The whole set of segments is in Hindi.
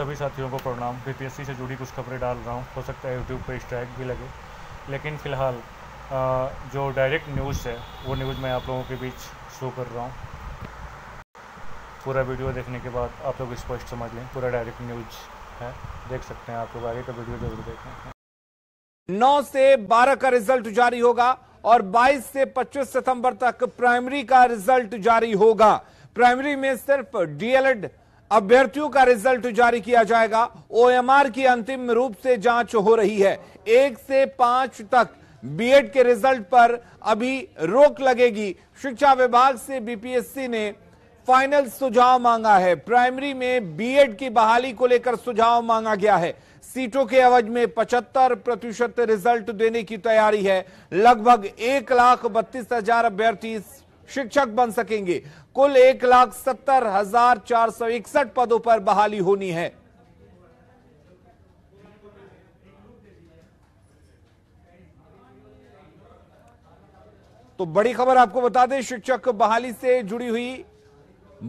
सभी साथियों को प्रणाम बीपीएससी से जुड़ी कुछ खबरें डाल रहा हूँ हो सकता है यूट्यूब पर स्ट्राइक भी लगे लेकिन फ़िलहाल जो डायरेक्ट न्यूज़ है वो न्यूज़ मैं आप लोगों के बीच शो कर रहा हूँ पूरा वीडियो देखने के बाद आप लोग स्पष्ट समझ लें पूरा डायरेक्ट न्यूज़ है देख सकते हैं आप लोग आगे का वीडियो जरूर देखें नौ से बारह का रिजल्ट जारी होगा और 22 से 25 सितंबर तक प्राइमरी का रिजल्ट जारी होगा प्राइमरी में सिर्फ डीएलएड अभ्यर्थियों का रिजल्ट जारी किया जाएगा ओएमआर की अंतिम रूप से जांच हो रही है एक से पांच तक बीएड के रिजल्ट पर अभी रोक लगेगी शिक्षा विभाग से बीपीएससी ने फाइनल सुझाव मांगा है प्राइमरी में बीएड की बहाली को लेकर सुझाव मांगा गया है सीटों के अवज में 75 प्रतिशत रिजल्ट देने की तैयारी है लगभग एक लाख बत्तीस हजार अभ्यर्थी इस शिक्षक बन सकेंगे कुल एक लाख सत्तर हजार चार सौ इकसठ पदों पर बहाली होनी है तो बड़ी खबर आपको बता दें शिक्षक बहाली से जुड़ी हुई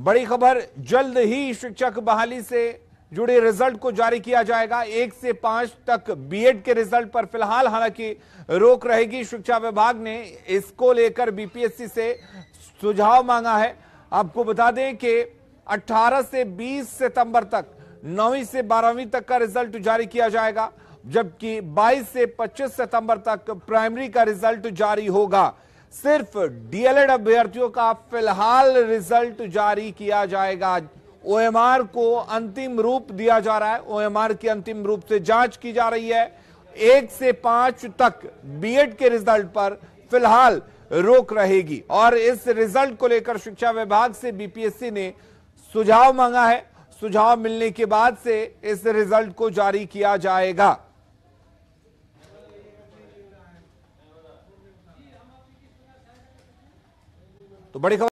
बड़ी खबर जल्द ही शिक्षक बहाली से जुड़े रिजल्ट को जारी किया जाएगा एक से पांच तक बीएड के रिजल्ट पर फिलहाल हालांकि रोक रहेगी शिक्षा विभाग ने इसको लेकर बीपीएससी से सुझाव मांगा है आपको बता दें कि 18 से 20 सितंबर तक नौवीं से बारहवीं तक का रिजल्ट जारी किया जाएगा जबकि 22 से 25 सितंबर तक प्राइमरी का रिजल्ट जारी होगा सिर्फ डीएलएड अभ्यर्थियों का फिलहाल रिजल्ट जारी किया जाएगा ओएमआर को अंतिम रूप दिया जा रहा है ओएमआर की अंतिम रूप से जांच की जा रही है एक से पांच तक बीएड के रिजल्ट पर फिलहाल रोक रहेगी और इस रिजल्ट को लेकर शिक्षा विभाग से बीपीएससी ने सुझाव मांगा है सुझाव मिलने के बाद से इस रिजल्ट को जारी किया जाएगा तो बड़ी खबर